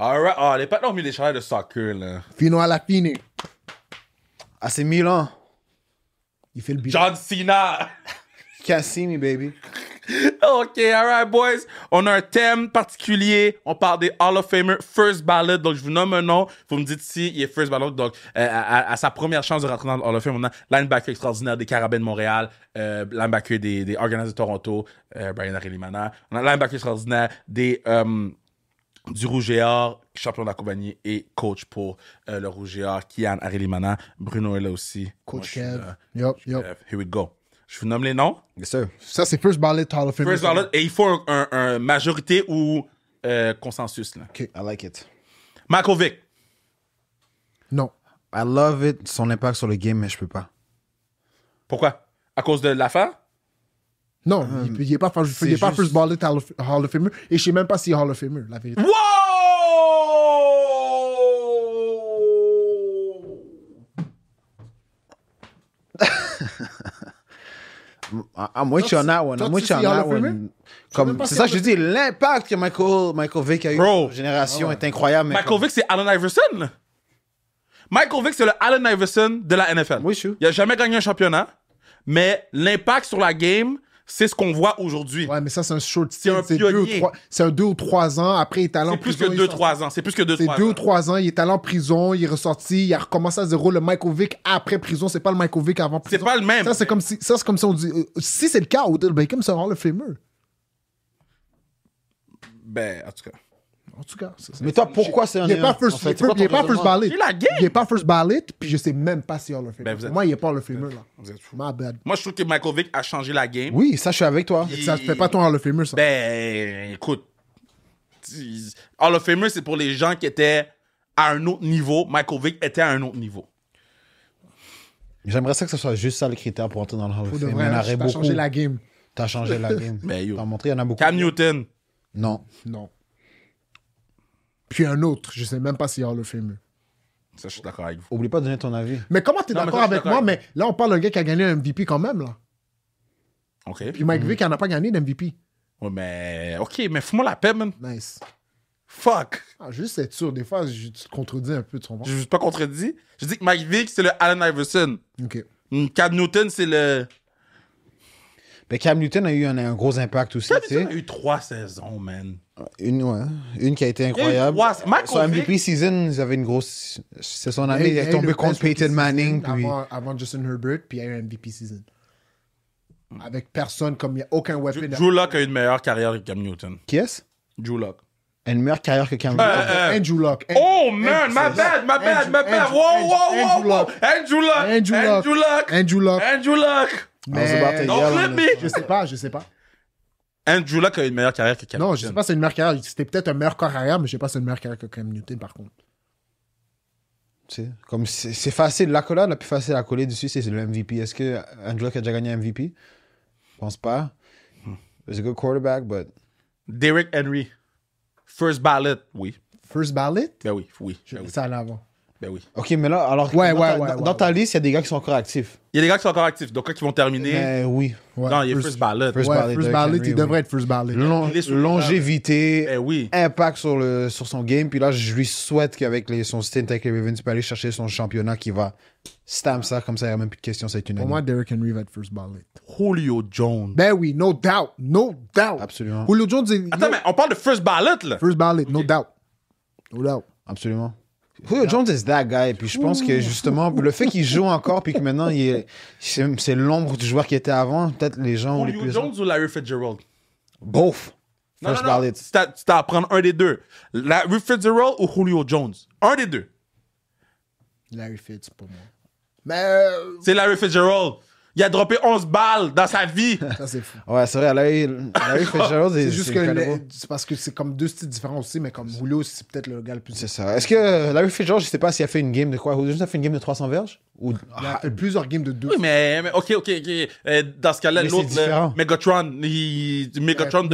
Alright. Ah, les Patins ont mis des chalets de soccer, là. Fino à la fine. Ah, c'est Milan. Il fait le John Cena. can't see me, baby. OK, alright, boys. On a un thème particulier. On parle des Hall of Famer First Ballot. Donc, je vous nomme un nom. Vous me dites si il est First Ballot. Donc, euh, à, sa première chance de rentrer dans le Hall of Fame, on a linebacker extraordinaire des Carabins de Montréal, euh, linebacker des, des Organizers de Toronto, euh, Brian Arilimana. On a linebacker extraordinaire des du Rouge et Or, champion de et coach pour euh, le Rouge et Or, Kian Arilimana. Bruno est là aussi. Coach Kev. Yep, yep. Here we go. Je vous nomme les noms. Yes, sir. Ça, c'est First Ballot, Hall First Ballot. Et il faut un, majorité ou euh, consensus. Là. OK, I like it. Makovic. Non. I love it, son impact sur le game, mais je peux pas. Pourquoi? À cause de l'affaire? Non, ah, il n'est pas, pas First Ballot Hall of Famer. Et je ne sais même pas si Hall of Famer, la vérité. Wow! I'm with you on that one. I'm with you on that one. Comme, c'est ça que je dis, l'impact que Michael, Michael Vick a eu sur génération ah, est incroyable. Michael Vick, c'est Allen Iverson. Michael Vick, c'est le Allen Iverson de la NFL. Il n'a jamais gagné un championnat, mais l'impact sur la game, c'est ce qu'on voit aujourd'hui. Ouais, mais ça, c'est un short C'est un pionnier. C'est un 2 ou 3 ans. Après, il est allé en prison. C'est plus que 2 trois ans. C'est plus que 2-3 ans. C'est 2 ou 3 ans. Il est allé en prison. Il est ressorti. Il a recommencé à zéro. Le Michael Vick après prison, c'est pas le Michael Vick avant prison. C'est pas le même. Ça, c'est comme, si, ça, comme si on dit. Euh, si c'est le cas, Odell Beckham, comme ça Hall of Famer. Ben, en tout cas. En tout cas. c'est Ça, mais toi, pourquoi c'est un Il n'est pas first, il pas first ballot. Il n'est pas first ballot, puis je sais même pas si Hall ben, Moi, il n'est pas Hall là. Moi, je trouve que Michael a changé la game. Oui, ça, je suis avec toi. Ça ne fait pas ton Hall of Famer, ça. Ben, écoute. Hall of Famer, c'est pour les gens qui étaient à un autre niveau. Michael était à un autre niveau. J'aimerais ça que ce soit juste ça le critère pour entrer dans le Hall of Famer. Il y changé la game. as changé la game. Ben, t'as montré, il y en a beaucoup. Cam Newton. Non. Non puis un autre. Je sais même pas s'il y a le fameux. Ça, je suis d'accord avec vous. Oublie pas de donner ton avis. Mais comment tu es d'accord avec moi? Mais là, on parle d'un gars qui a gagné un MVP quand même, là. OK. Puis Mike mhm. Vick, il a pas gagné d'MVP. Ouais, mais... OK, mais fous-moi la paix, man. Nice. Fuck. Ah, juste être sûr, des fois, je te contredis un peu, ton comprends? Je ne pas contredit. Je dis que Mike Vick, c'est le Allen Iverson. OK. Mm, Cad Newton, c'est le... Mais ben, Cam Newton a eu un, gros impact aussi. Cam Newton a eu trois saisons, man. Euh, une, ouais. Une qui a été incroyable. A Son MVP season, ils avaient une grosse. C'est son année, il, est tombé contre Peyton Manning. Avant, Justin Herbert, puis il y a eu MVP season. Avec personne, comme il n'y a aucun weapon. Drew Locke a eu une meilleure carrière que Cam Newton. Qui est-ce Drew Locke une meilleure carrière que Cam ben, Newton. Euh, Andrew euh. oh man, my bad, my bad, my bad. Wow, wow, wow. Andrew Locke. Andrew Locke. Andrew Luck. Andrew Luck. Andrew Locke. Mais... Don't let me. Je sais pas, je sais pas. Andrew Luck a une meilleure carrière que Cam Newton. Non, je sais pas, c'est une meilleure carrière. C'était peut-être un meilleur carrière mais je sais pas, c'est une meilleure carrière que Cam Newton, par contre. sais, comme c'est facile. L'accolade la plus facile à coller dessus, c'est le MVP. Est-ce que Andrew Luck a déjà gagné MVP Je pense pas. He's a good quarterback, but. Derrick Henry. First ballot, oui. First ballot Ben oui, oui. Ben ça allait ben oui. Ok, mais là, alors ouais, dans, ouais, ta, dans, ta liste, il y a des gars qui sont encore actifs. Il y a des gars qui sont encore actifs, donc quand ils vont terminer. Ben oui. Non, il y a First Ballot. First, ballot, il devrait être First Ballot. longévité, ben impact sur, le, sur son game. Puis là, je lui souhaite qu'avec son stint avec les Ravens, il peut aller chercher son championnat qui va stamp ça, comme ça, il n'y a même plus de question, c'est une Pour moi, Derrick Henry va être First Ballot. Julio Jones. Ben oui, no doubt. No doubt. Absolument. Julio Jones est. Attends, mais on parle de First Ballot, là. First Ballot, no doubt. No doubt. Absolument. Julio Jones is that guy. Puis je pense que justement, le fait qu'il joue encore, puis que maintenant, c'est, l'ombre du joueur qui était avant, peut-être les gens. Julio les Jones ou Larry Fitzgerald Both. Non, First non, Tu t'as à prendre un des deux. Larry Fitzgerald ou Julio Jones Un des deux. Larry Fitz pas moi. C'est Larry Fitzgerald il a droppé 11 balles dans sa vie. Ça, c'est fou. Ouais, c'est vrai, Larry, Larry Fitzgerald, c'est, c'est juste que c'est parce que c'est comme deux styles différents aussi, mais comme Julio, c'est peut-être le gars le plus. C'est ça. Est-ce que euh, Larry Fitzgerald, je sais pas s'il a fait une game de quoi Julio, a fait une game de 300 verges Ou... Il a ah. fait plusieurs games de deux. Oui, mais, ok, ok, ok. Euh, dans ce cas-là, l'autre, Megatron, il, Megatron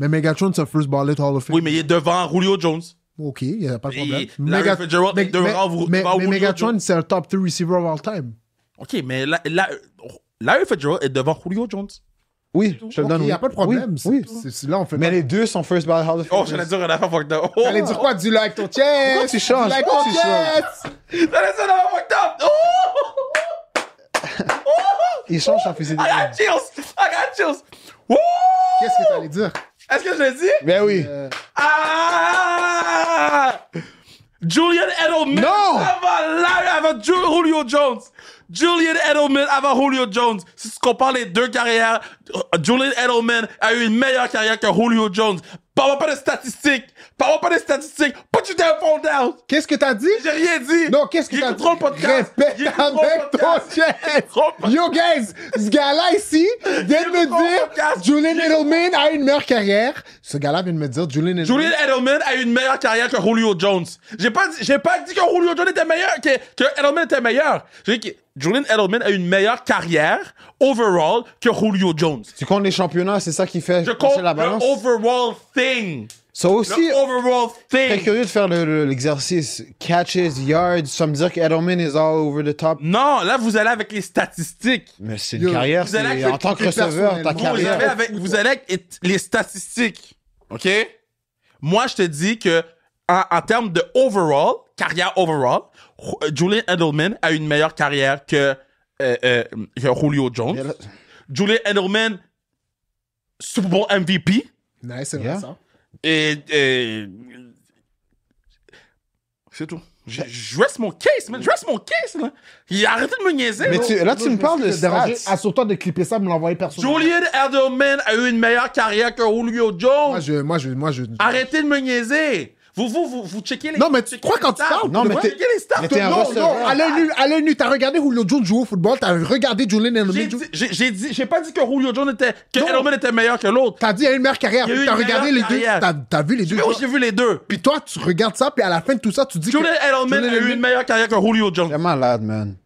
Mais Megatron, c'est un first ballot Hall of Fame. Oui, mais il est devant Julio Jones. OK, il n'y a pas de problème. Megatron, c'est un top 3 receiver of all time. OK, mais là, là Larry Fedora est devant Julio Jones. Oui, je te le donne. Il n'y a pas de problème. Oui, C'est- là, on fait. Mais les deux sont first ballot Hall of Oh, j'allais dire un affaire fucked up. Oh, T'allais dire quoi? Du like ton chest! tu changes? like Pourquoi tu changes. j'allais dire un affaire fucked up. en physique. I got chills. I got chills. Qu'est-ce que allais dire? Est-ce que je l'ai dit? Ben oui. Euh, ah! Julian Edelman Non! avant Larry, avant Julio Jones. Julian Edelman avant Julio Jones. Si tu compares les deux carrières, Julian Edelman a eu une meilleure carrière que Julio Jones. Parle pas de statistiques. Parle pas de statistiques. Put your damn phone down. Qu'est-ce que t'as dit? J'ai rien dit. Non, qu'est-ce que t'as dit? Trop podcast. Répète avec ton chef. Yo, guys, ce gars-là ici vient de me dire Julian Edelman a eu une meilleure carrière. Ce gars-là vient de me dire Julian Edelman. Edelman a une meilleure carrière que Julio Jones. J'ai pas, j'ai pas dit que Julio Jones était meilleur, que, que Edelman était meilleur. J'ai Julian Edelman a une meilleure carrière overall que Julio Jones. Tu comptes les championnats, c'est ça qui fait Je la balance. Le overall thing. Ça aussi, le overall thing. curieux de faire l'exercice catches, yards, ça me dire que Edelman is all over the top. Non, là vous allez avec les statistiques. Mais c'est une carrière, c'est en tant que receveur, ta carrière. vous allez avec les statistiques. OK? Moi, je te dis que en, termes de overall, carrière overall, euh, Julian Edelman a une meilleure carrière que, euh, euh, Julio Jones. Julian Edelman, Super Bowl MVP. Nice, c'est et... c'est tout. Je, je reste mon case, mais Je reste mon case, là. Il de me niaiser. Mais tu, là, tu me parles de stats. Assure-toi de clipper ça, me l'envoyer personnellement. Julian Edelman a eu une meilleure carrière que Julio Jones. Moi, je, moi, je, moi, je... Arrêtez de me niaiser. Vous, vous, vous, vous checkez les Non, mais tu crois quand tu parles? Non, mais checkez les stars. Non, non, à l'œil nu, à l'œil nu, t'as regardé Julio Jones jouer au football, t'as regardé Julian Edelman jouer. J'ai dit, j'ai pas dit que Julio Jones était, que Edelman était meilleur que l'autre. T'as dit, il y a une meilleure carrière. T'as regardé les deux. T'as vu les deux. Oui, j'ai vu les deux. Puis toi, tu regardes ça, puis à la fin de tout ça, tu dis que. Julian Edelman a eu une meilleure carrière que Julio Jones. T'es malade, man.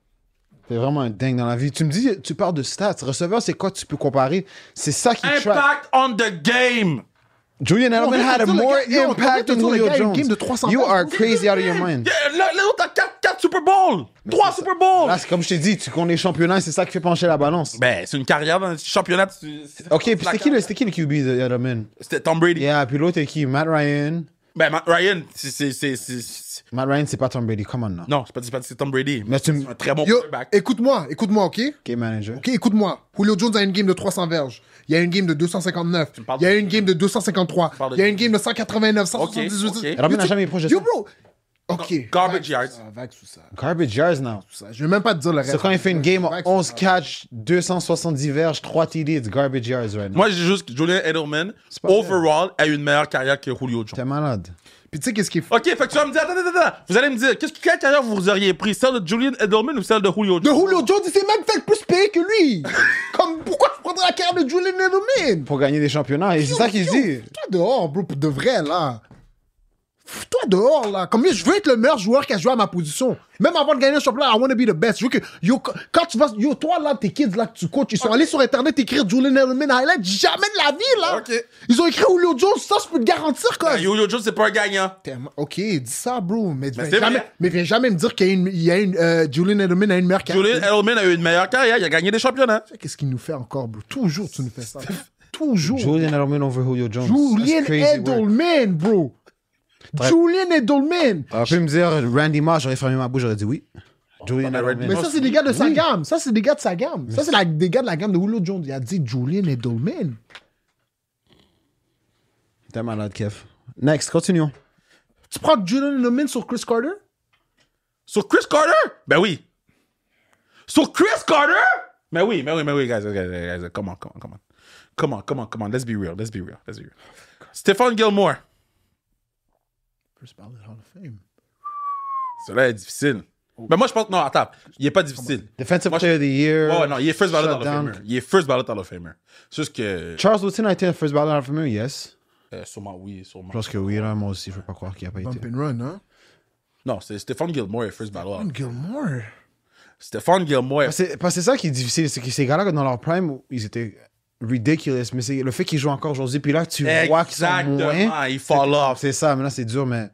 T'es vraiment un dingue dans la vie. Tu me dis, tu parles de stats. Receveur, c'est quoi tu peux comparer? C'est ça qui Impact on the game! Julian Edelman had a more gars, impact than Julio Jones. Game de 300 you are crazy out of your mind. L'autre a 4, Super Bowls. 3 Super Bowls. Là, comme je t'ai dit, tu connais championnat, c'est ça qui fait pencher la balance. Ben, c'est une carrière dans championnat. Ok, puis c'était qui, qui le QB de Edelman C'était Tom Brady. Et puis l'autre, est qui Matt Ryan. Ben, Matt Ryan, c'est. Matt Ryan, c'est pas Tom Brady, come on. Non, non c'est pas, Tom Brady. Mais c'est un très bon Yo, Écoute-moi, écoute-moi, ok Ok, manager. Ok, écoute-moi. Julio Jones a une game de 300 verges il y a une game de 259, il y a une game de 253, il y a une game de 189, 178. n'a jamais Yo, bro, Ok. Garbage yards. Ah, garbage yards non. Je ne Je vais même pas te dire le reste. C'est quand il fait une game en 11 catch, 270 verges, 3 TD, it's garbage yards right now. Moi, j'ai juste Julian Edelman, overall, a une meilleure carrière que Julio Jones. T'es malade. Puis tu sais, qu'est-ce qu'il faut. Ok, fait que tu vas me dire, attends, attends, attends. Vous allez me dire, quelle carrière vous auriez pris Celle de Julian Edelman ou celle de Julio Jones De Julio Jones, il s'est même fait plus payé que lui. Comme, pourquoi je prendrais la carrière de Julian Edelman Pour gagner des championnats, et c'est ça qu'il dit. Toi dehors, bro, pour de vrai, là toi dehors, là. Comme je veux être le meilleur joueur qui a joué à ma position. Même avant de gagner un championnat, I want to be the best. Je veux que, yo, quand tu vas, yo, toi, là, tes kids, là, que tu coaches, ils sont allés sur Internet écrire Julian Edelman Highlight. Jamais de la vie, là. Ils ont écrit Julio Jones. Ça, je peux te garantir, quoi. Ben, Julio Jones, c'est pas un gagnant. Ok, dis ça, bro. Mais, mais viens, jamais, mais viens jamais me dire qu'il y a une, il y a une, euh, Julian Edelman a une meilleure carrière. Julian Edelman a eu une meilleure carrière. Il a gagné des championnats. Qu'est-ce qu'il nous fait encore, bro? Toujours, tu nous fais ça. Toujours. Julian Edelman over Julio Jones. Julian Edelman, bro. Julian Edelman. Alors, peux me dire Randy Moss, j'aurais fermé ma bouche, j'aurais dit oui. Oh, Julian bah, Edelman. Mais ça, c'est des gars de sa gamme. Ça, c'est des gars de sa gamme. Ça, c'est des gars de la gamme de Willow Jones. Il a dit Julian Edelman. T'es malade, Kev. Next, continuons. Tu prends Julian Edelman sur Chris Carter? Sur Chris Carter? Ben oui. Sur Chris Carter? Ben oui, ben oui, ben oui, guys, guys, guys, Come on, come on, come on. Come on, come on, come on. Let's be real. Let's be real. Let's be real. Stéphane Gilmore. First ballot Hall of Fame. Cela là est difficile. Oh. Mais moi, je pense. Non, attends. Il est pas difficile. Defensive moi, Player of the Year. Ouais, non, il est First Ballot Hall of Famer. Il est First Ballot Hall of Famer. Juste que. Charles Woodson a été un First Ballot Hall of Famer, yes. Euh, sûrement oui, sûrement. Je pense que oui, là, moi aussi, je ne peux pas croire qu'il n'y a pas été. Bump and run, hein? Non, c'est Stéphane Gilmore et First Ballot. Stéphane Gilmore? Stéphane Gilmore. Parce que c'est ça qui est difficile, c'est que ces gars-là, dans leur prime, ils étaient ridiculous, mais c'est le fait qu'il joue encore aujourd'hui, puis là, tu Exactement. vois qu'ils sont moins... fall off. C'est ça, mais là, c'est dur, mais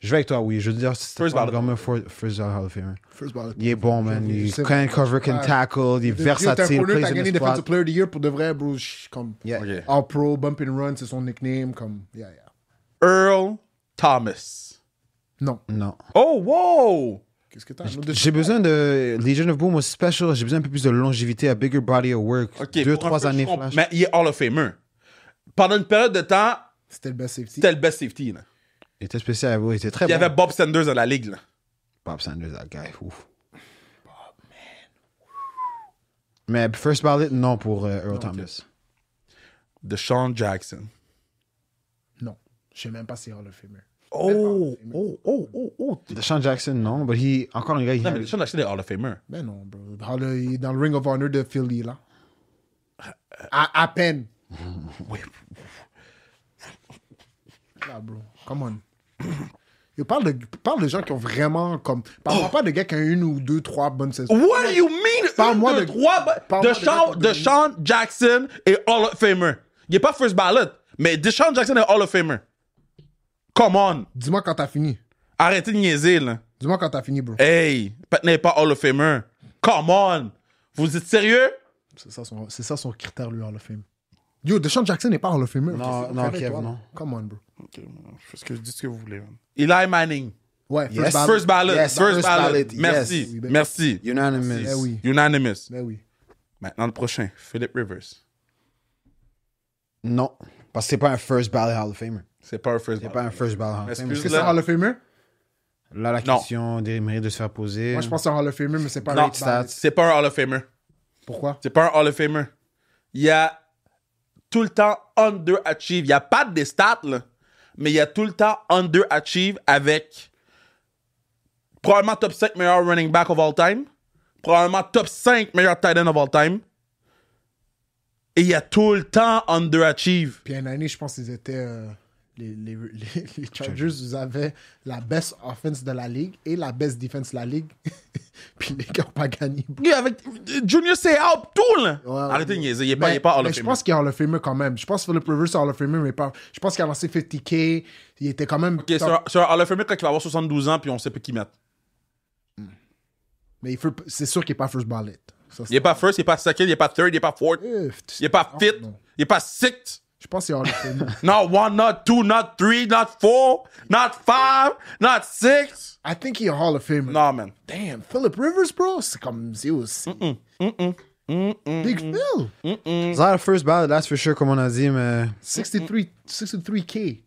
je vais avec toi, oui. Je veux dire, c'est pas vraiment First Ball Hall of Famer. First Ball Il est bon, man. Il can cover, can tackle, il est versatile. Il a gagné Defensive Player the Year pour de vrai, bro. Comme, yeah All Pro, Bump and Run, c'est son nickname. Comme, yeah, yeah. Earl Thomas. Non. Non. Oh, wow! J'ai besoin de Legion of Boom was special. J'ai besoin un peu plus de longévité, à bigger body of work. Okay, Deux, trois années flash. Mais il est Hall of Famer. Pendant une période de temps. C'était le best safety. C'était le best safety. Là. Il était spécial, oui, il était très il Il y avait Bob Sanders à la ligue. Là. Bob Sanders, that guy, ouf. Bob, man. Mais first ballot, non pour euh, Earl Thomas. Okay. Jackson. Non. Je ne sais même pas si Hall of Famer. Oh, oh, oh, oh, oh. Deshaun Jackson, non, mais he, encore un gars. Non, mais Deshaun Jackson est Hall of Famer. Ben non, bro. Dans le, dans le Ring of Honor de Philly, là. À, peine. oui. Là, bro. Come on. Il parle, de, parle de gens qui ont vraiment comme. Parle pas de gars qui ont une ou deux, trois bonnes saisons. What do you mean? Parle-moi de. Trois, de, de Deshaun Jackson est Hall of Famer. Il n'est pas first ballot, mais Deshaun Jackson est Hall of Famer. Come on. Dis-moi quand t'as fini. Arrêtez de niaiser, là. Dis-moi quand t'as fini, bro. Hey, Patna n'est pas Hall of Famer. Come on. Vous êtes sérieux? C'est ça, son, ça son critère, lui, Hall of Fame. Yo, Deshaun Jackson n'est pas Hall of Famer. Non, non, non. Come on, bro. Okay, je fais ce que dis, ce que vous voulez. Eli Manning. Ouais, first yes. ballot. First ballot. Merci. Ben merci. Unanimous. Ben Unanimous. Ben oui. Maintenant, le prochain, Philip Rivers. Non. Parce que c'est pas un first ballot Hall of Famer. C'est pas un first ballot. pas un first ballot Hall of Famer. Est-ce que c'est un Hall of Famer? Là, la question mérites de se faire poser. Moi, je pense que c'est un Hall of Famer, mais c'est pas un non, un C'est pas un Hall of Famer. Pourquoi? C'est pas un Hall of Famer. Il y a tout le temps underachieve. Il n'y a pas de stats, là, mais il y a tout le temps underachieve avec probablement top 5 meilleur running back of all time, probablement top 5 meilleur tight end of all time, et il y a tout le temps underachieve. Puis une année, je pense qu'ils étaient. Euh, les, les, les, Chargers, ils avaient la best offense de la ligue et la best defense de la ligue. puis les gars n'ont pas gagné. avec Junior, c'est out tout, là. Arrêtez il n'est pas, pas Hall of Famer. Je pense qu'il est Hall of Famer quand même. Je pense que Philip Rivers est Hall mais pas. Je pense qu'il a lancé 50K. Il était quand même. Ok, c'est sur, Hall of Famer, quand il va avoir 72 ans, puis on sait pas qui mettre. Mais il c'est sûr qu'il n'est pas first ballot. Il il n'est pas first, il n'est pas second, il a pas third, il n'est pas fourth. Eh, fifth. Il n'est pas fifth, th il pas sixth. Je pense qu'il of Fame. Not one, not two, not three, not four, not five, not six. I think he's a Hall of Fame. Nah, man. Damn, Philip Rivers, bro. C'est comme Mm-mm. Mm-mm. Big Phil. Mm-mm. first ballot, that's for sure, comme on a dit, mais... 63, 63K.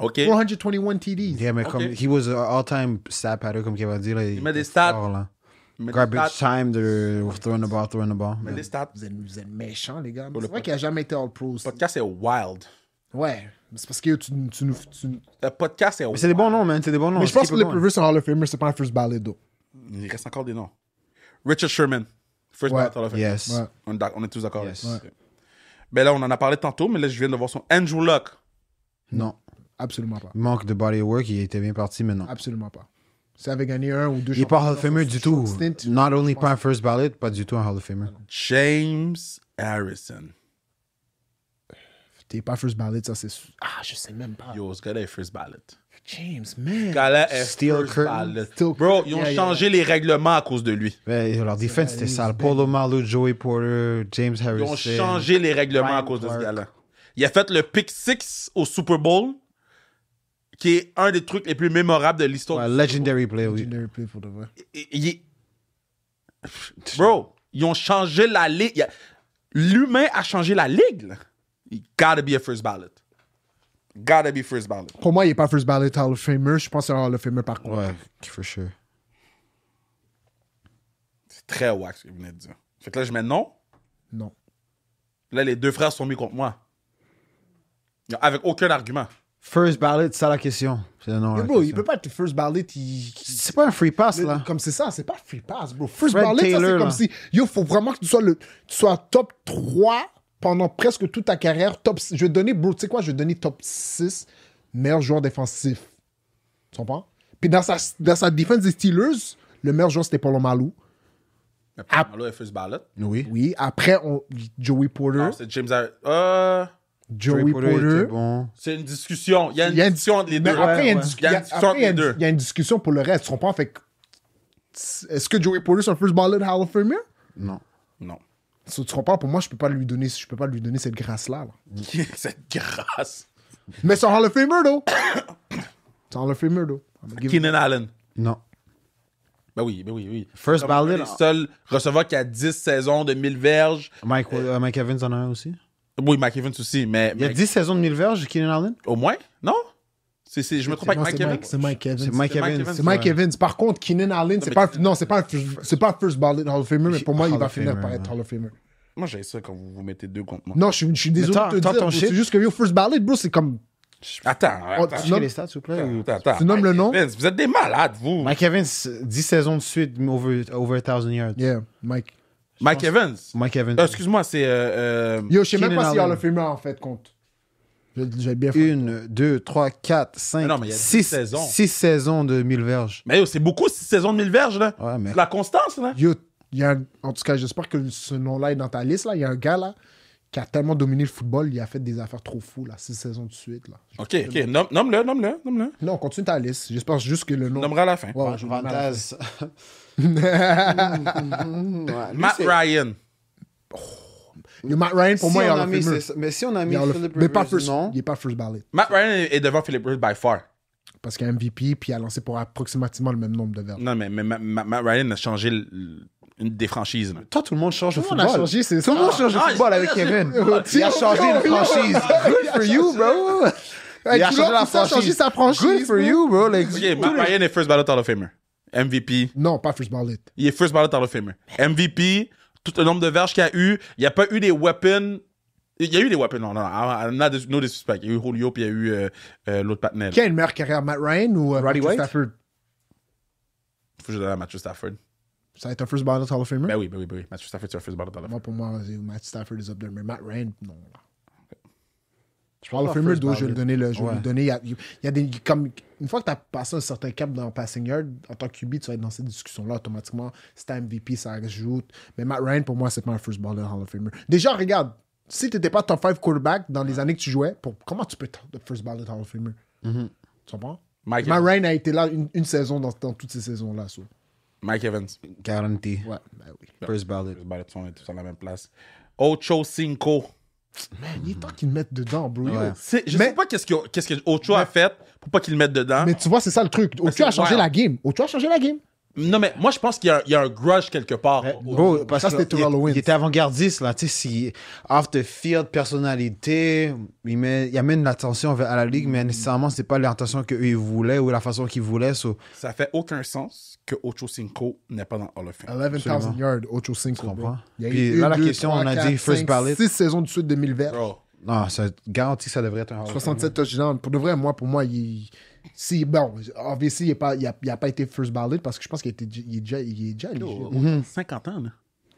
OK. 421 TDs. Yeah, mais comme, he was an all-time stat pattern, comme Kevin a dit. il, met des stats. Garbage time de throwing the ball, throwing the ball. Mais yeah. stats, vous êtes, méchants, les gars. C'est vrai qu'il n'a jamais été All-Pro. Le podcast est wild. Ouais. C'est parce que tu, tu nous. Tu... Le podcast est wild. C'est des bons noms, man. C'est des bons noms. Mais je pense que le sur Hall of Famer, c'est pas un first ballot, though. Il reste encore des noms. Richard Sherman, first ballet Hall of Famer. Yes. On, est tous d'accord. Yes. Ouais. Ben là, on en a parlé tantôt, mais là, je viens de voir son Andrew Luck. Non. Absolument pas. Manque de body work, il était bien parti, mais non. Absolument pas avait gagné un ou deux Il n'est pas Hall of Famer du tout. Not only pas un first ballot, pas du tout un Hall of Famer. James Harrison. T'es pas first ballot, ça c'est. Ah, je sais même pas. Yo, ce gars-là est first ballot. James, man. Ce gars-là est Steel first curtain. Bro, ils ont changé les règlements à cause de lui. Mais, leur défense, c'était sale. Paulo Malo, Joey Porter, James Harrison. Ils ont changé les règlements à cause de ce gars-là. Il a fait le pick six au Super Bowl qui est un des trucs les plus mémorables de l'histoire. Ouais, legendary play, oui. Legendary play, pour de vrai. Bro, ils ont changé la ligue. L'humain a changé la ligue. Là. Il gotta be a first ballot. Gotta be first ballot. Pour moi, il n'est pas first ballot Hall of Famer. Je pense que c'est Hall of Famer par contre. Ouais, C'est très wax ce que vous venez de dire. Fait que là, je mets non. Non. Là, les deux frères sont mis contre moi. Avec aucun argument. First ballot, c'est ça la question. C'est non, bro, il peut pas être first ballot. C'est pas un free pass, là. Comme c'est ça, c'est pas free pass, bro. First ballot, ça, c'est comme si. Il faut vraiment que tu sois, le, tu sois top 3 pendant presque toute ta carrière. Top, je vais donner, bro, tu sais quoi, je vais donner top 6 meilleur joueur défensif. Tu comprends? Puis dans sa, dans sa défense des Steelers, le meilleur joueur, c'était Paulo Malou. Paulo est first ballot. Oui. Oui. Après, on, Joey Porter. c'est James Joey Porter. Bon. C'est une discussion. Il y a une, discussion entre les deux. Après, il y a une discussion pour le reste. Tu comprends? Fait Est-ce que Joey Porter, c'est un first ballot Hall of Famer? Non. Non. tu comprends? Pour moi, je peux pas lui donner, je peux pas lui donner cette grâce-là. cette grâce. Mais c'est un Hall of Famer, though. c'est un Hall of Famer, Keenan Allen. Non. Ben oui, ben oui, oui. First ballot Le seul receveur qui a 10 saisons de 1000 verges. Mike, euh, euh, Mike Evans en a un aussi? Oui, Mike Evans aussi, mais. Il y a 10 saisons de 1000 verges, Keenan Allen Au moins Non c'est, je me trompe avec Mike, Evans. C'est Mike Evans. C'est Mike, Evans. C'est Mike Par contre, Keenan Allen, c'est pas, non, c'est pas, c'est pas first ballot Hall of Famer, mais pour moi, il va finir par être Hall of Famer. Moi, j'ai ça quand vous vous mettez deux contre moi. Non, je, suis désolé de te dire. C'est juste que yo, first ballot, bro, c'est comme Attends, oh, attends. tu nommes... les stats, s'il te plaît. Tu nommes le nom. vous êtes des malades, vous. Mike Evans, 10 saisons de suite, over, over 1000 yards. Yeah, Mike. Mike Evans. Mike Evans. Euh, excuse-moi, c'est. Euh, euh, yo, je sais même pas si le mieux en fait compte. J'ai bien fait. Une, deux, trois, quatre, cinq, non, six, saisons. Six saisons de mille verges. Mais yo, c'est beaucoup, six saisons de mille verges, là. Ouais, mais... La constance, là. Yo, y a en tout cas, j'espère que ce nom-là est dans ta liste, là. Il y a un gars, là, qui a tellement dominé le football, il a fait des affaires trop fous, là, six saisons de suite, là. Ok, ok, nomme-le, nomme-le, nomme-le. Non, continue ta liste. J'espère juste que le nom. Nommera à la fin. Wow, Mm-hmm. Matt Ryan. Oh. Matt Ryan, pour moi, il Mais si on a mis Philip Rivers, non. Il n'est pas first ballot. Matt Ryan est devant Philip Rivers by far. Parce qu'il est MVP, puis il a lancé pour approximativement le même nombre de verres. Non, mais, mais Matt, Ryan a changé une des franchises. Toi, tout le monde change le football. Tout le monde a changé, c'est Tout le monde change le ah, football avec Kevin. Il a changé une franchise. Good for you, bro. Il a changé sa franchise. Good for you, bro. Matt Ryan est first ballot Hall of Famer. MVP. Non, pas First Ballot. Il est First Ballot Hall of Famer. MVP, tout le nombre de verges qu'il a eu. Il n'y a pas eu des weapons. Il y a eu des weapons, non, non, non I'm not, no disrespect. Il y a eu Julio, puis il y a eu euh, euh, l'autre patinette. Qui a une meilleure carrière, Matt Ryan ou euh, Stafford? Il Stafford? Faut que je donne à Matthew Stafford. Ça va être un First Ballot Hall of Famer? Ben oui, ben oui, ben oui. Matthew Stafford, c'est un First Ballot Hall of Famer. Moi, pour moi, Matthew Stafford est up there, mais Matt Ryan, non. Je parle de Framer, je vais donner le. Je vais donner. Il y, a, des. Comme, une fois que tu as passé un certain cap dans le passing yard, en tant que QB, tu vas être dans cette discussion-là automatiquement. Si es MVP, ça ajoute. Mais Matt Ryan, pour moi, c'est pas un first baller Hall of Famer. Déjà, regarde, si tu n'étais pas top 5 quarterback dans les années que tu jouais, comment tu peux être first baller Hall of Famer mm-hmm. Tu comprends Matt Ryan a été là une, saison dans, toutes ces saisons-là. Mike Evans. Garanti. Ouais, ben oui. First baller. First ballot, ils sont à la même place. Ocho Cinco. Man, il est temps qu'ils le mettent dedans, bro. Je sais pas qu'est-ce que, qu'est-ce que Ocho a fait pour pas qu'ils le mettent dedans. Mais tu vois, c'est ça le truc. Ocho a changé la game. Ocho a changé la game. Non, mais moi, je pense qu'il y, y, a un grudge quelque part. parce ça, c'était Il était avant-gardiste, là. Tu sais, si field, personnalité, il, met, il amène l'attention à la ligue, mais nécessairement, c'est pas l'attention que ils voulaient ou la façon qu'ils voulaient. Ça fait aucun sens que Ocho Cinco n'est pas dans Hall of Fame. 11,000 yards, Ocho Cinco. Il y a Puis là, la question, on a dit first ballot. saisons de suite 2020. verts. Non, ça garantit que ça devrait être un Hall of Fame. 67 touchdowns. Pour de vrai, moi, pour moi, il. Si, bon, obviously, il n'a pas, il pas été first ballot parce que je pense qu'il était, il est déjà. Il est déjà 50 mhm. ans, là.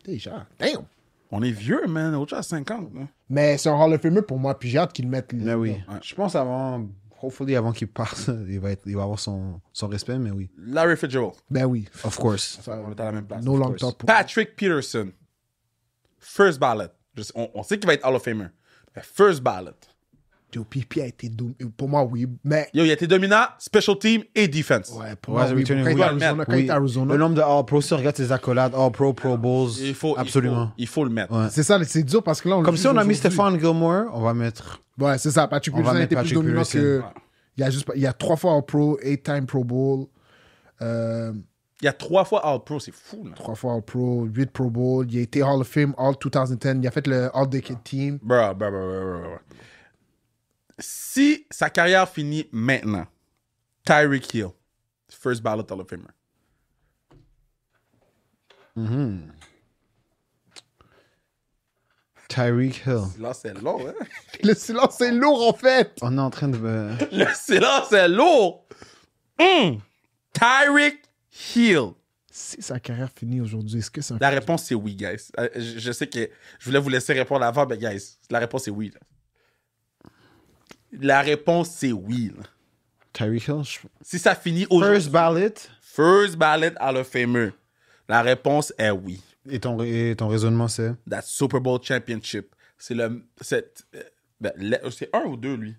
Déjà. Damn! On est vieux, man. Ocho à 50. Mais c'est un Hall of Famer pour moi, puis j'ai hâte qu'il le Mais ben oui. Je pense avant hopefully, avant qu'il parte, il va, avoir son, respect, mais oui. Larry Fitzgerald. Ben oui, of course. on est à la même place. No Patrick Peterson. First ballot. on, sait qu'il va être Hall of Famer. First ballot. Joe a été dominant. Pour moi, oui. Mais... Yo, il a été dominant, special team et defense. Ouais, pour moi, oui, Le nombre de All-Pro, si on regarde ses accolades, All-Pro, Pro ah, Bowls. Il faut, absolument. Il faut, le mettre. C'est ça, c'est dur parce que là, Comme si on a mis Stéphane Gilmore, on va mettre. Ouais, c'est ça. Patrick Peterson a été plus dominant que. Il y, a juste, il y a trois fois All-Pro, eight time Pro Bowl. Euh, il y a trois fois All-Pro, c'est fou. Trois fois All-Pro, huit Pro Bowl. Il a été Hall of Fame, All 2010. Il a fait le All-Decade Team si sa carrière finit maintenant, Tyreek Hill, first ballot Hall of Famer. Mm Tyreek Hill. Le silence est lourd, hein? Le silence est lourd, en fait! On est en train de... Euh, Le silence est lourd! Mm. Tyreek Hill. Si sa carrière finit aujourd'hui, est-ce que ça... La réponse, c'est oui, guys. Euh, je sais que je voulais vous laisser répondre avant, mais guys, la réponse, est oui. La réponse, c'est oui. Hill. Si ça finit aujourd'hui. First ballot. First ballot à le fameux. La réponse est oui. Et ton, raisonnement, c'est That Super Bowl Championship. C'est le. Euh, ben, c'est un ou deux, lui.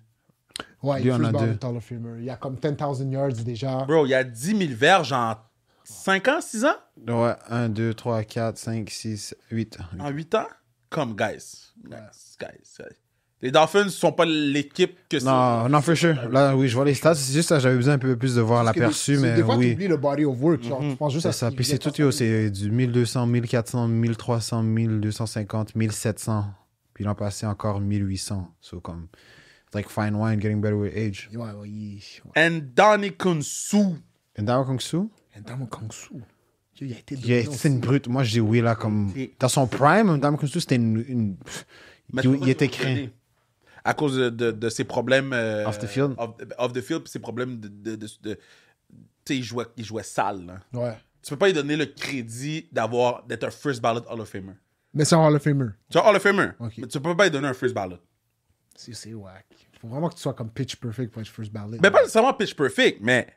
Ouais, Lui, il en a deux. Hall of Il y a comme 10,000 yards déjà. Bro, il y a 10 000 verges en 5 ans, 6 ans Ouais, 1, 2, 3, 4, 5, 6, 8. En 8 ans Comme, guys. Guys, guys, guys. Les Dolphins sont pas l'équipe que c'est. Non, non, for sure. Là, oui, je vois les stats. C'est juste que j'avais besoin un peu plus de voir l'aperçu, mais des fois, oui. oublies le body of work. Genre, mhm. juste à ça. Puis c'est tout, c'est du 1200, 1400, 1300, 1250, 1700. Puis l'an passé, encore 1800. So, comme, it's like fine wine getting better with age. Ouais, ouais, ouais. And Donnie Kunsu. And Donnie Kunsu? And Kunsu. Il a été yeah, C'est une brute. Moi, je dis oui, là, comme. Dans son prime, Danny Kunsu, c'était une... Il, il, était craint à cause de, de, ses problèmes. Euh, off the field. Off, the field, puis ses problèmes de. de tu sais, il jouait, il jouait sale. Hein. Ouais. Tu peux pas lui donner le crédit d'avoir d'être un first ballot Hall of Famer. Mais c'est un Hall of Famer. C'est un Hall of Famer. Mais tu peux pas lui donner un first ballot. C'est c'est Il Faut vraiment que tu sois comme pitch perfect pour être first ballot. Mais pas seulement pitch perfect, mais.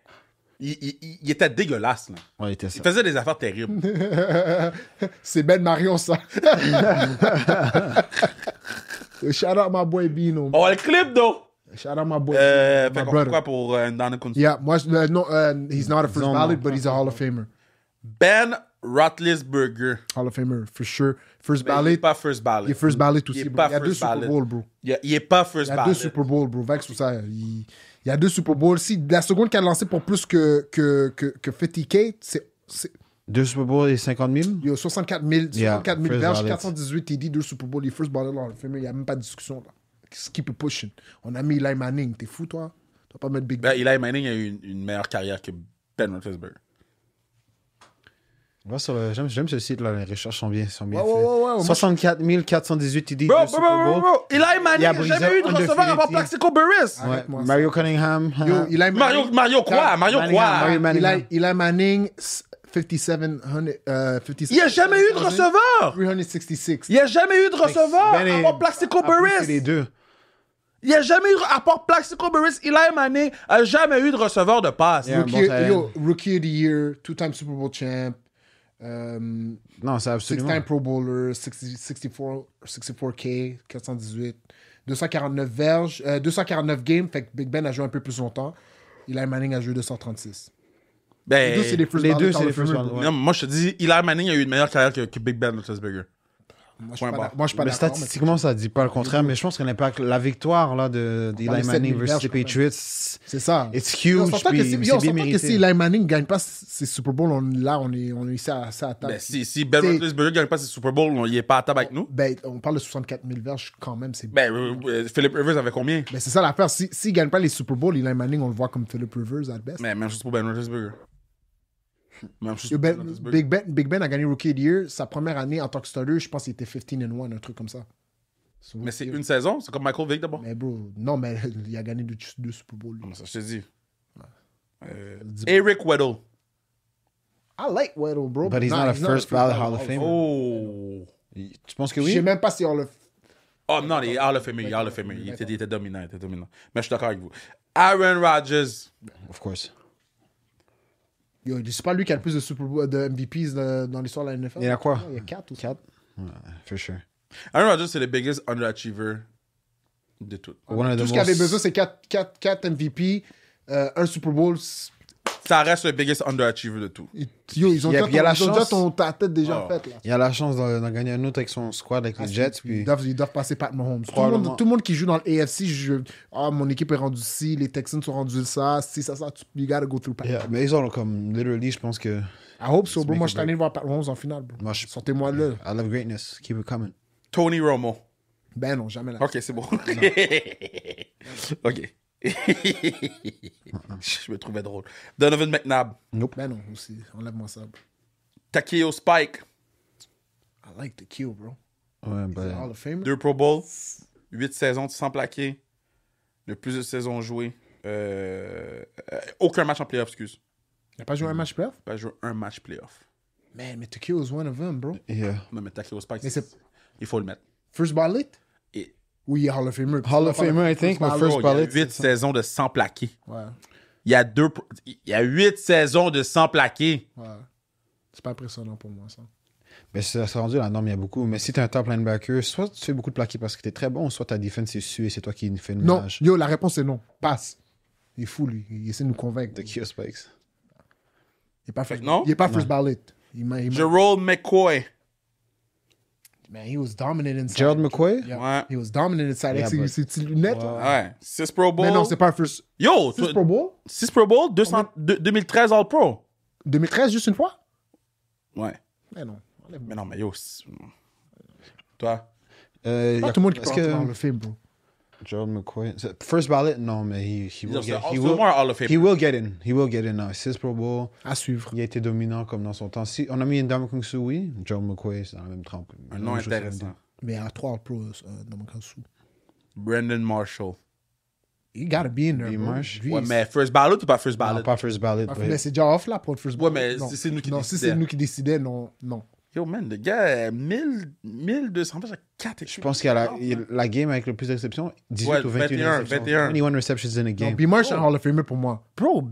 Il, il, il, était dégueulasse. Là. Ouais, il, était il faisait des affaires terribles. c'est Ben Marion, ça. Eh, shout out my boy Vino. Oh. oh, le clip, though. Shout out my boy. Euh, my brother. Quoi pour euh, Ndanakunsu? Yeah, moi, euh, no, euh, he's not a first ballot, but he's a Hall of Famer. Ben Roethlisberger. Hall of Famer, for sure. First Mais ballot. Il est pas first ballot. Il est first ballot aussi, il bro. Il y a deux Super Bowl, bro. Il, il est pas first ballot. Il y a deux Super Bowl, bro. Vex tout ça. Il, il y a deux Super Bowl Si la seconde qu'il a lancé pour plus que, que, que, que 50K, c'est deux Super Bowls et 50 000 64 000, 64 000 verges, 418 TD, deux Super Bowls, first ballers dans le il n'y a même pas de discussion. Là. pushing. On a mis Eli Manning, t'es fou toi Tu vas pas mettre Big ben, ben, Eli Manning a eu une, meilleure carrière que Ben Roethlisberger. j'aime, ce site-là, les recherches sont bien, faites. 64 418 TD, Bro, bro, bro, bro, bro. Eli Manning a jamais eu de un Plaxico Burris. Mario Cunningham. Hein. Mario, Mario quoi? Mario quoi? Eli, Eli Manning, 5700. Uh, 57, il n'y a jamais eu de receveur! 366. Il n'y a jamais eu de receveur! Thanks. Ben, à part Plaxico Burris! les deux. Il n'y a jamais eu, à part Plaxico Burris, Eli mané a jamais eu de receveur de passe. Yeah, rookie, bon, yo, rookie of the Year, two-time Super Bowl champ. Um, non, c'est absolument. Six-time Pro Bowler, 60, 64, 64K, 418, 249 verges, euh, 249 games, fait que Big Ben a joué un peu plus longtemps. Eli Manning a joué 236. Ben, les deux, c'est les first, les deux, c'est les non, Moi, je te dis, Hilaire Manning a eu une meilleure carrière que, que Big Ben Roethlisberger. Moi, je parle mais statistiquement, ça dit pas le contraire, mais je pense que l'impact, la victoire là, de, de Manning versus les Patriots, c'est ça. It's huge. On puis, que, on bien que si Eli Manning gagne pas ses Super Bowl, là, on est, on est ici à, ça attaque. Ben, si, si Ben Roethlisberger gagne pas ses Super Bowl, on, il est pas à table avec nous. Ben, on parle de 64 000 verges quand même. C'est... Ben, euh, euh, Philip Rivers avait combien ben, c'est ça l'affaire. S'il si, gagne pas les Super Bowl, Eli Manning, on le voit comme Philip Rivers à best. Mais même chose pour Ben Roethlisberger. Ben, Big, ben, Big Ben a gagné Rookie of the Year. Sa première année en tant que starter, je pense qu'il était 15 and 1, un truc comme ça. mais c'est une saison C'est comme Michael Vick d'abord Mais bro, non, mais il a gagné deux, deux Super Bowls. Ah, ça, je te dis. Euh, Eric Weddle. I like Weddle, bro. But he's not a first ballot Hall of Famer. Oh. Tu penses que oui Je sais même pas si Hall of Oh non, il est Hall of Famer. Il, était, dominant, il était dominant. Mais je suis d'accord avec vous. Aaron Rodgers. Of course c'est pas lui qui a le plus de, de MVPs dans l'histoire de la NFL. Il y en a quoi Il y a 4 ou 4. Ouais, for sure. Aaron Rodgers, c'est le biggest underachiever de tout. tout ce qu'il avait besoin, c'est 4, 4, 4 MVP, un Super Bowl, ça reste le biggest underachiever de tout. ils ont, déjà, ton, ta tête déjà Oh. faite. Là. Il a la chance d'en gagner un autre avec son squad, avec ah, les Jets. Ils, Puis... doivent, ils doivent passer Pat Mahomes. Tout le, monde, qui joue dans l'AFC, ah, mon équipe est rendue ci, les Texans sont rendus ça, si ça, ça, tu, dois gotta go through Pat. mais ils ont comme, literally, je pense que. I hope so, bro. Moi, je suis allé voir Pat Mahomes en finale, bro. Sortez-moi là. I love greatness. Keep it coming. Tony Romo. Ben non, jamais là. Ok, c'est bon. ok je me trouvais drôle. Donovan McNabb. Nope. Ben non, aussi. Enlève-moi ça. Takeo Spike. I like Takeo, bro. Ouais, ben... Hall of Fame. Deux Pro Bowls Huit saisons sans plaquer. Le plus de saisons jouées. Euh, euh, aucun match en playoff, excuse. Il n'a pas joué un match playoff? Il pas joué un match playoff. Man, mais Takeo is one of them, bro. Yeah. Non, mais Takeo Spike, mais il faut le mettre. First ballot? Oui, Hall of Famer. Hall of Famer, I think, mon first ballot. Il y a huit saisons de 100 plaqués. Il y a deux. Il y a huit saisons de 100 plaqués. Ouais. C'est pas impressionnant pour moi, ça. Mais ça s'est rendu la norme, il y a beaucoup. Mais si tu t'es un top linebacker, soit tu fais beaucoup de plaqués parce que tu es très bon, soit ta défense est suée, c'est toi qui fais le Non, la réponse est non. Passe. Il est fou, lui. Il essaie de nous convaincre. De qui, Spikes? Il est pas, non? Il est pas first ballot. Il, McCoy. Man, he was dominant inside. Gerald McCoy, Ouais. He was dominant inside yeah, avec ses, petites Ouais. 6 Pro Bowl. Mais non, c'est pas un first. Yo! 6 Pro Bowl? 6 Pro Bowl, 2013 All Pro. 2013, juste une fois? Ouais. Mais non. Mais non, mais yo. Toi? Euh, pas y a... tout le monde qui peut que... dans le film, bro. John McCoy. First ballot? Non, mais il he will, get, il va Hall of il he will get in. He suivre. Il a été dominant comme dans son temps. Si on a mis une Su, oui. Gerald McCoy, c'est dans même trempe. Un nom intéressant. Mais à euh, Dame Kung Brandon Marshall. il gotta il in there. mais first ballot ou pas first ballot? pas ballot. c'est déjà off là pour le first ballot. Ouais, c'est nous qui décidons. c'est nous qui non. non. Yo, man, le gars, 1000, 1200 pages à 4 Je pense qu'il a la, game avec le plus d'exceptions, 18 ou 21. 21, 21. 21 receptions in a game. be Marshall oh. Hall of Famer pour moi. Bro,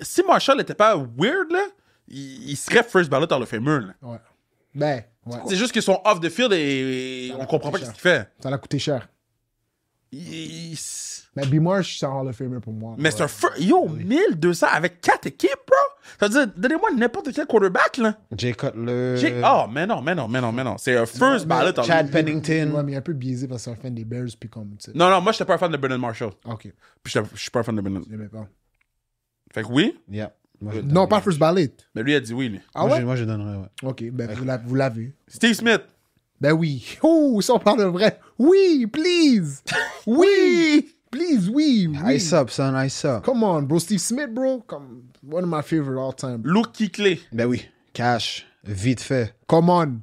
si Marshall n'était pas weird, là, il, serait first ballot Hall of Famer. Ouais. Ben, ouais. C'est juste qu'ils sont off the field et, on comprend pas ce qu'il fait. Ça l'a coûté cher. Il, mais B. Marsh, c'est un Hall of Famer pour moi. Mais c'est un Yo, 1200 avec 4 équipes, bro. Ça veut dire, donnez-moi n'importe quel quarterback, là. Jay Cutler. Oh, mais non, mais non, mais non, mais non. C'est un first ballot. Chad Pennington. Ouais, mais un peu biaisé parce que c'est un fan des Bears, puis comme, Non, non, moi, je suis pas un fan de Bernard Marshall. OK. Puis je suis pas un fan de Bernard... Fait que oui. Yeah. non, pas first ballot. Mais lui a dit oui, lui. Ah, ah moi, ouais? Moi, je donnerais, ouais. OK, ben, vous l'avez. Steve Smith. Ben oui. Oh, ça on parle de vrai. Oui, please. oui. Please, oui, oui. Ice up, son, ice up. Come on, bro. Steve Smith, bro. Come, one of my favorite all time. Luke Kickley. Ben oui. Cash. Vite fait. Come on.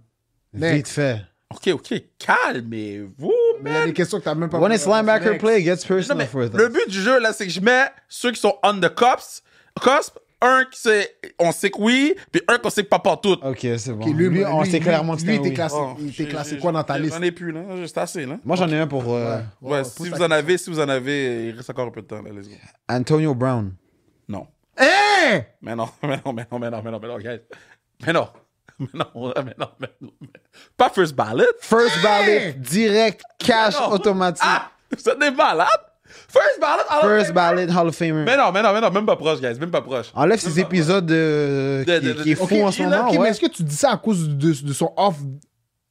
Vite fait. OK, OK, calmez-vous, man. Mais il y a des questions que t'as même pas... When it's linebacker play, it gets personal for them. Le but du jeu, là, c'est que je mets ceux qui sont on the cops, cusp, un qui sait, on sait que oui, puis un qu'on sait que pas partout. Ok, c'est bon. lui, on sait clairement que lui, était classé, oh, il était classé quoi dans ta liste J'en ai plus, là. Juste assez, là. Moi, j'en ai un pour. Ouais, euh, si vous en avez, si vous en avez, il reste encore un peu de temps. let's go. Antonio Brown. Non. Eh! Mais non, mais non, mais non, mais non, mais non, mais non, Mais non. Mais non, mais non, mais non. Pas first ballot. First ballot, direct, cash automatique. Ah, vous êtes des malades First ballot Hall of Famer. ballot Hall of Famer. Mais non, mais non, mais non, même pas proche, guys, même pas proche. Enlève ces épisodes euh, qui, de- qui est en ce moment. mais est-ce que tu dis ça à cause de, son off,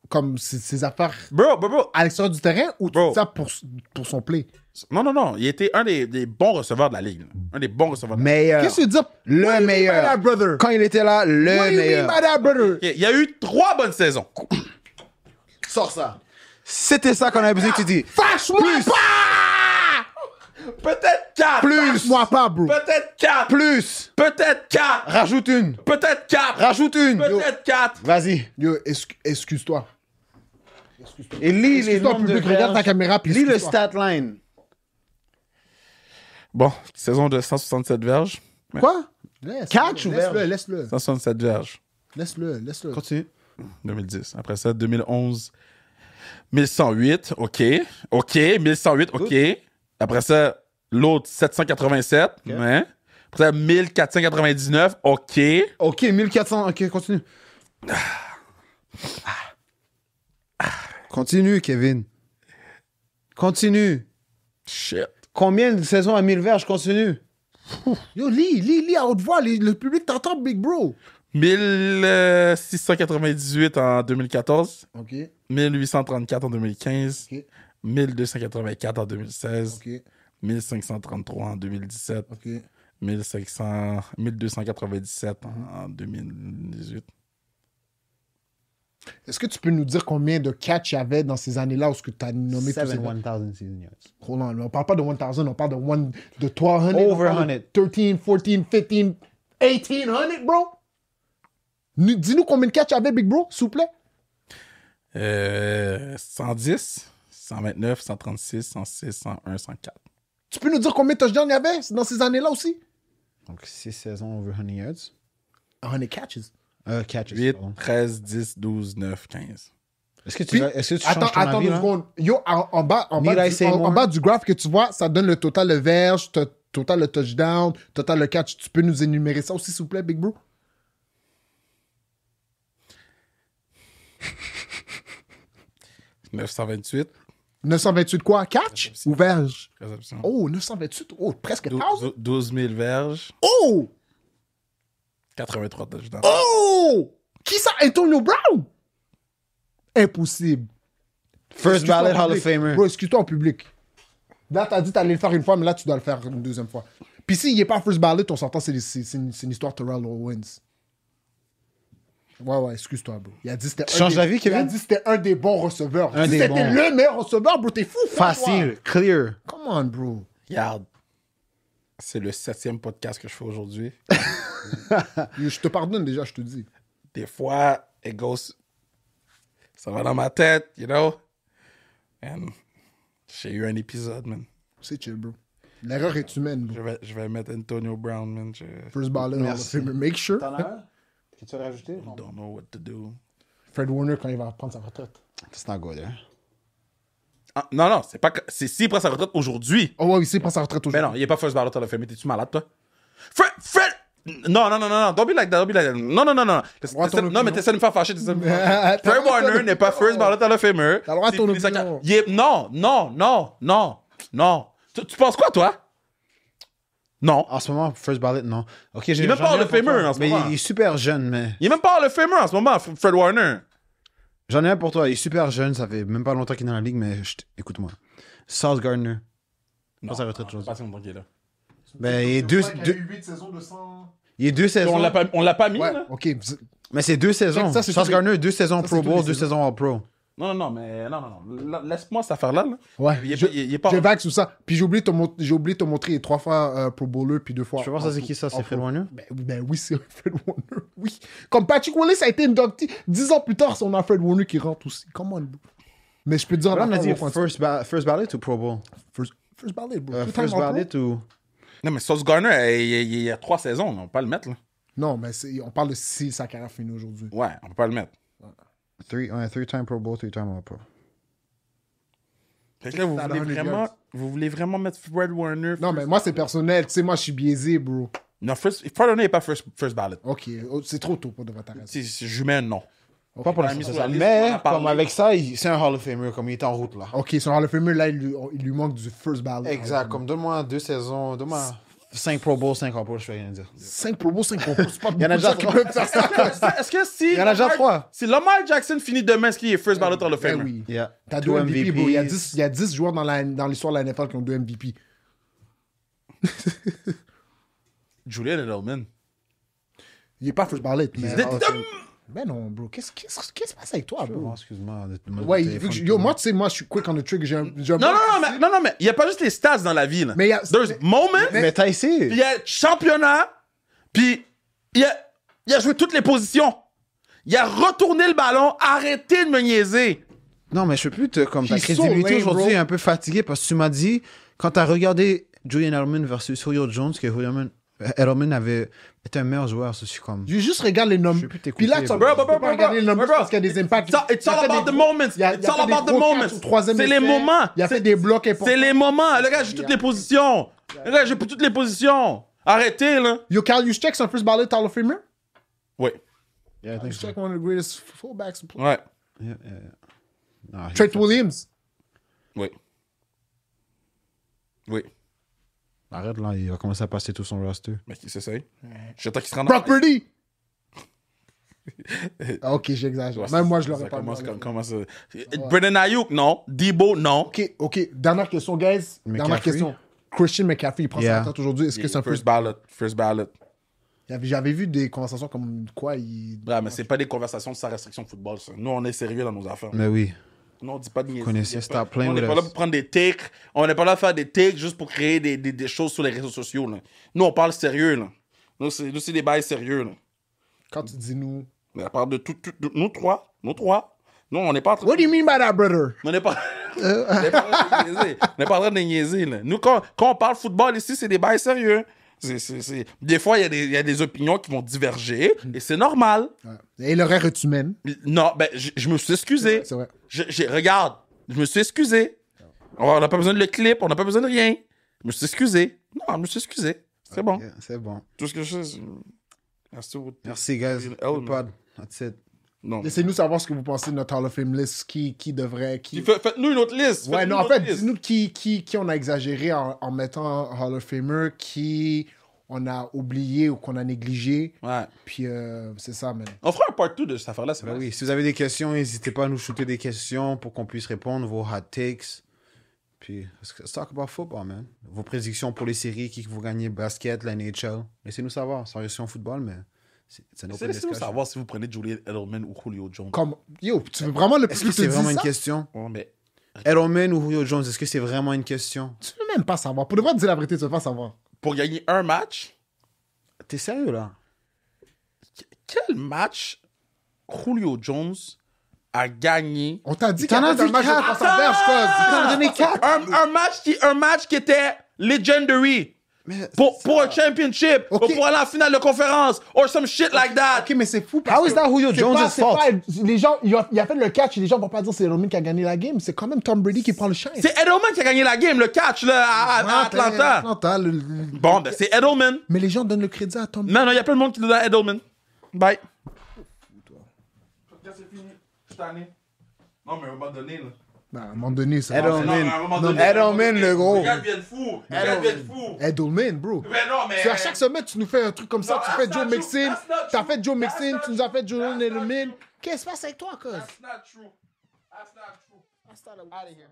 comme ses, affaires Bro, bro, bro. à l'extérieur du terrain, ou tu dis ça pour, pour son play? Non, non, non. Il était un des, des bons receveurs de la ligue. Un des bons receveurs de Qu'est-ce que tu dis? Le meilleur. Quand il était là, le meilleur. Il y a eu trois bonnes saisons. Sors ça. C'était ça qu'on avait besoin que tu dis. Fâche-moi Peut-être 4. Plus. Moi pas, bro. Peut-être 4. Plus. Peut-être 4. Rajoute une. Peut-être 4. Rajoute une. Peut-être 4. Vas-y. Dieu, excuse-toi. Excuse-toi. Et lis les regarde ta caméra puis Lis le stat line. Bon, saison de 167 verges. Quoi laisse, Catch Laisse-le, laisse-le. 167 verges. Laisse-le, laisse-le. Continue. 2010. Après ça, 2011, 1108. OK. OK. 1108. OK. Après ça, l'autre, 787. Hein? Après ça, 1499. OK. OK, 1400. OK, continue. Continue, Kevin. Continue. Shit. Combien de saisons à 1000 verges continue? Yo, lis, lis, lis à haute voix. Le public t'entend, Big Bro. 1698 en 2014. OK. 1834 en 2015. OK. 1284 en 2016, 1533 en 2017, 1500, 1297 en 2018. Est-ce que tu peux nous dire combien de catch il y avait dans ces années-là où que tu as nommé Seven, tous ces 1000 Hold on, on parle pas de 1000, on parle de, one, de 1200. Over 100. 13, 14, 15, 1800, bro. Dis-nous combien de catch il y avait, Big Bro, s'il vous plaît. 110. Euh, 129, 136, 106, 101, 104. Tu peux nous dire combien de touchdowns il y avait dans ces années-là aussi? Donc, 6 saisons over 100 yards. 100 catches. Euh, catches 8, 13, 10 12, 9, 15. Est-ce que tu, est-ce attends, changes ton attends avis, Yo, en, bas, bas, du, graph que tu vois, ça donne le total de verge, le total de touchdown, total de catch. Tu peux nous énumérer ça aussi, s'il vous plaît, Big Bro? « 928. 928 quoi? Catch ou verge? Oh, 928. Oh, presque 1000. 12 000 verges. Oh! 83 touchdowns. Oh! Qui ça? Antonio Brown? Impossible. First ballot Hall of Famer. Bro, excuse-toi en public. Là, t'as dit t'allais le faire une fois, mais là, tu dois le faire une deuxième fois. Puis s'il n'est pas first ballot, on s'entend, c'est une, une histoire Terrell Owens. Ouais, ouais, excuse-toi, bro. Il a dit c'était un, des... Il a dit c'était un des bons receveurs. c'était le meilleur receveur, bro. T'es fou, Facile, clear. Come on, bro. Regarde. C'est le septième podcast que je fais aujourd'hui. je te pardonne déjà, je te dis. Des fois, it goes. Ça va dans ma tête, you know? And j'ai eu un épisode, man. C'est chill, bro. L'erreur est humaine, bro. Je vais, je vais mettre Antonio Brown, man. ball First baller, Merci. Make sure. T'en as tu veux rajouter? don't know what to do. Fred Warner, quand il va prendre sa retraite. C'est un good, hein? Ah, non, non, c'est pas. C'est s'il prend sa retraite aujourd'hui. Oh, ouais, s'il prend sa retraite aujourd'hui. Mais non, il n'est pas first ballot à la famille. T'es-tu malade, toi? Fred! Fred! Non, non, non, non, non, don't be like that, don't be like that. Non, non, non, non. Non, mais t'essaies de me faire fâcher. Fred Warner n'est pas first ballot à la famille. T'as le droit à ton opinion. Non, non, non, non, non. Tu penses quoi, toi? Non. En ce moment, First Ballot, non. il est même pas le Famer en ce moment. Mais il est super jeune, mais. Il est même pas le Famer en ce moment, Fred Warner. J'en ai un pour toi. Il est super jeune. Ça fait même pas longtemps qu'il est dans la ligue, mais écoute-moi. South Gardner. Non, être autre chose. Pas si longtemps là. Ben, il est deux. deux... saisons de 100. Il est deux saisons. On l'a pas, l'a pas mis, là? Ok. Mais c'est deux saisons. Ça, Gardner, deux saisons Pro Bowl, deux saisons All Pro. Non, non, non, mais non, non, Laisse-moi cette affaire-là. Ouais. Il est, je, est pas... je vague sur ça. Puis j'ai oublié, de te montrer trois fois euh, Pro Bowler, puis deux fois. Tu veux ça, c'est qui ça C'est Fred Warner ben, oui, ben c'est Fred Warner, oui. Comme Patrick ça a été inducté. Dix ans plus tard, c'est on a Fred Warner qui rentre aussi. Comment on, bro. Mais je peux te dire. Là, on a dit first, Ballet first ou Pro Bowl First, first bro. Euh, first Ballet ou. Non, mais Sauce Garner, il y a trois saisons, on peut pas le mettre, là. Non, mais on parle de si sa aujourd'hui. Ouais, on peut pas le mettre. Ah. Three, ouais, three time Pro Bowl, three time All Pro. Fait que là, vous voulez, vraiment, mettre Fred Warner. Non, mais moi, c'est personnel. Tu sais, moi, je suis biaisé, bro. Non, first, Fred Warner n'est pas first, first ballot. Ok, oh, c'est trop tôt pour de ta raison. C'est humain, non. Pas pour la Mais, comme avec ça, c'est un Hall of Famer, comme il est en route, là. Ok, son Hall of Famer, là, il lui, il lui manque du first ballot. Exact, comme donne-moi deux saisons, donne-moi. 5 Pro Bowl, 5 Pro pro je fais rien dire. 5 Pro Bowl, 5 propos, c'est pas Il y en a déjà 3. Est-ce que si. Il y en a déjà 3. Si Lamar Jackson finit demain, est-ce qu'il est first ballot on le fait. oui. Yeah. T'as 2 MVP, bro. Il y a 10, joueurs dans, l'histoire de la NFL qui ont 2 MVP. Julian Edelman. Il n'est pas first ballot, mais. Ben non, bro. Qu'est-ce qui se passe avec toi, bro? Excuse-moi. Ouais, yo, moi, tu sais, moi, je suis quick on the trigger. J'ai non, non, non, mais, non, non, mais il n'y a pas juste les stats dans la vie. Mais il y a. There's moments. Mais, t'as essayé. Il y a championnat. Puis il a, il a joué toutes les positions. Il a retourné le ballon. arrêté de me niaiser. Non, mais je sais plus, comme ta crédibilité aujourd'hui est un peu fatiguée parce que tu m'as dit, quand t'as regardé Julian Armon versus Julio Jones, que Julio Edelman euh, avait été un meilleur joueur, je suis comme. Juste regarde les noms. Puis là, tu peux pas regarder les noms parce qu'il y a des impacts. It's all about the moments. It's all about the moments. C'est les moments. Il a fait des blocs importants. C'est les moments. Le gars, j'ai toutes les positions. Le gars, j'ai toutes les positions. Arrêtez, là. Yo, can you check son first ballé Hall of Famer? Oui. Yeah, I think check one of the greatest fullbacks. Ouais. Yeah, yeah, Trent Williams? Oui. Oui. Arrête là, il va commencer à passer tout son roster. Mais qui s'essaye J'attends qu'il se rende. Brock Purdy ah, ok, j'exagère. Même moi, je l'aurais pas commence, ça commence, euh, Ayuk, non. Debo, non. Ok, ok. Dernière question, guys. Dernière question. Christian McCaffrey, il prend sa retraite aujourd'hui. Est-ce que c'est un First ballot. First ballot. J'avais vu des conversations comme quoi il. Ouais, mais c'est pas des conversations de sa restriction de football, ça. Nous, on est sérieux dans nos affaires. Mais oui. Non, on dit pas de niaiseries. On n'est pas là pour prendre des takes On n'est pas là pour faire des takes juste pour créer des, des, des choses sur les réseaux sociaux. Là. Nous, on parle sérieux. Là. Nous, c'est des bails sérieux. Là. Quand tu dis nous. Mais à part de tout, nous trois, nous trois, non, on n'est pas What do you mean by that, brother? On n'est pas... on n'est pas... en train de niaiser. Là. Nous, quand on parle football ici, c'est des bails sérieux. C'est, Des fois, il y, a des opinions qui vont diverger mm. et c'est normal. Et l'horaire est humaine. Non, ben, je, me suis excusé. C'est vrai. regarde, je me suis excusé. On n'a pas besoin de le clip, on n'a pas besoin de rien. Je me suis excusé. Non, je me suis excusé. C'est bon. C'est bon. Tout ce que je sais, euh, Merci, guys. That's it. Laissez-nous savoir ce que vous pensez de notre Hall of Fame list, qui, qui devrait. Qui... Faites-nous une autre liste. Ouais, non, en fait, dites nous qui, qui, qui on a exagéré en, mettant Hall of Famer, qui on a oublié ou qu'on a négligé. Ouais. Puis euh, c'est ça, man. On fera un part 2 de cette affaire-là, c'est ben vrai. Oui, si vous avez des questions, n'hésitez pas à nous shooter des questions pour qu'on puisse répondre, vos hot takes. Puis, let's talk about football, man. Vos prédictions pour les séries, qui vous gagnez, basket, la NHL. Laissez-nous savoir. Sans question football, mais. Laissez-nous savoir si vous prenez Julian Edelman ou Julio Jones. Comme, yo, tu veux vraiment le Est-ce que c'est vraiment une question Oh, mais... Edelman ou Julio Jones, est-ce que c'est vraiment une question Tu veux même pas savoir. Pour devoir dire la vérité, tu veux pas savoir. Pour gagner un match T'es sérieux là Quel match Julio Jones a gagné On t'a dit qu'il y avait un match de Tu Un match qui était legendary pour, pour un championship, pour aller en finale de conférence, or some shit like that. Ok, mais c'est fou. Parce How is that Julio Jones' pas, les gens, il a, a, fait le catch les gens vont pas dire c'est Edelman qui a gagné la game. C'est quand même Tom Brady qui prend le shine. C'est Edelman qui a gagné la game, le catch là, à, Atlanta. Bon, ben c'est Edelman. Mais les gens donnent le crédit à Tom Brady. Non, non, il y a plein de monde qui donne à Edelman. Bye. c'est fini. Je Non, mais on va donner là. Bah, à un moment donné, ça Edelman. Edelman, le gros. Les Edelman, bro. Mais eh ben non, mais. À chaque semaine, tu nous fais un truc comme ça. Tu fais Joe Mixon. Tu as fait Joe Mixon. Tu nous as fait Joe Edelman. Qu'est-ce qui se passe avec toi, cuz? That's not true. That's not true. That's not Out of here.